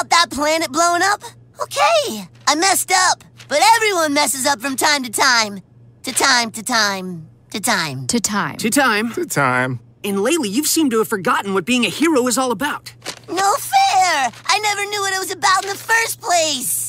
about that planet blowing up? Okay, I messed up. But everyone messes up from time to time. To time, to time, to time. To time. To time. To time. And lately, you've seemed to have forgotten what being a hero is all about. No fair! I never knew what it was about in the first place!